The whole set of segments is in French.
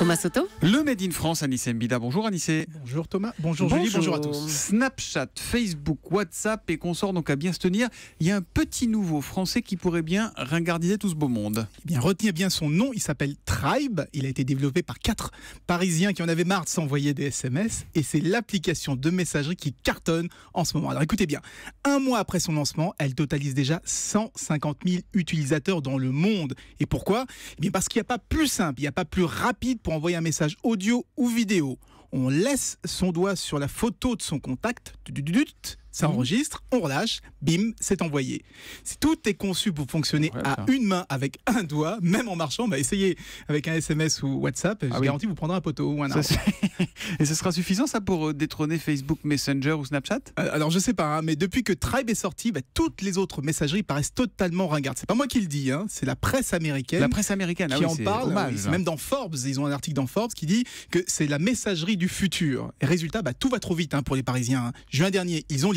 Thomas Soto. Le Made in France, Anissé Mbida. Bonjour Anissé. Bonjour Thomas. Bonjour, Julie. Bonjour à tous. Snapchat, Facebook, WhatsApp et consorts, donc à bien se tenir. Il y a un petit nouveau français qui pourrait bien ringardiser tout ce beau monde. Eh bien, retenez bien son nom. Il s'appelle Tribe. Il a été développé par quatre Parisiens qui en avaient marre de s'envoyer des SMS. Et c'est l'application de messagerie qui cartonne en ce moment. Alors écoutez bien. Un mois après son lancement, elle totalise déjà 150 000 utilisateurs dans le monde. Et pourquoi eh bien Parce qu'il n'y a pas plus simple, il n'y a pas plus rapide pour envoyer un message audio ou vidéo. On laisse son doigt sur la photo de son contact ça mmh. enregistre, on relâche, bim, c'est envoyé. Si tout est conçu pour fonctionner à une main avec un doigt, même en marchant, bah essayez avec un SMS ou WhatsApp, je vous ah garantis vous prendrez un poteau ou un arbre. Et ce sera suffisant ça pour euh, détrôner Facebook Messenger ou Snapchat euh, Alors je sais pas, hein, mais depuis que Tribe est sorti, bah, toutes les autres messageries paraissent totalement ringardes. C'est pas moi qui le dis, hein, c'est la presse américaine. La presse américaine ah qui en parle, hein. même dans Forbes, ils ont un article dans Forbes qui dit que c'est la messagerie du futur. Et résultat, bah, tout va trop vite pour les Parisiens. Juin dernier, ils ont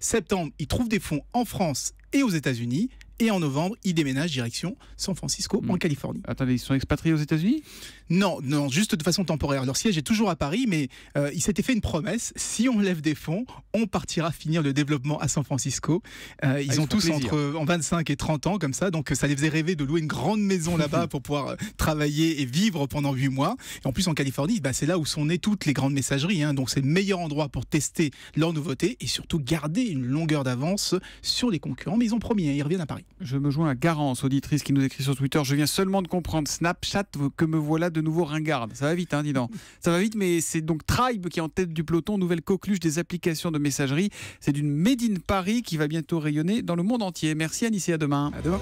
Septembre, il trouve des fonds en France et aux États-Unis. Et en novembre, ils déménagent direction San Francisco, en hmm. Californie. Attendez, ils sont expatriés aux États-Unis Non, non, juste de façon temporaire. Leur siège est toujours à Paris, mais ils euh, il s'était fait une promesse si on lève des fonds, on partira finir le développement à San Francisco. Euh, ah, ils, ont tous entre en 25 et 30 ans, comme ça, donc ça les faisait rêver de louer une grande maison là-bas pour pouvoir euh, travailler et vivre pendant 8 mois. Et en plus, en Californie, bah, c'est là où sont nées toutes les grandes messageries, hein. donc c'est le meilleur endroit pour tester leur nouveauté et surtout garder une longueur d'avance sur les concurrents. Mais ils ont promis, hein, ils reviennent à Paris. Je me joins à Garance, auditrice qui nous écrit sur Twitter. Je viens seulement de comprendre Snapchat que me voilà de nouveau ringarde. Ça va vite, hein, dis donc. Ça va vite, mais c'est donc Tribe qui est en tête du peloton, nouvelle coqueluche des applications de messagerie. C'est d'une Made in Paris qui va bientôt rayonner dans le monde entier. Merci Anissé, à demain. À demain.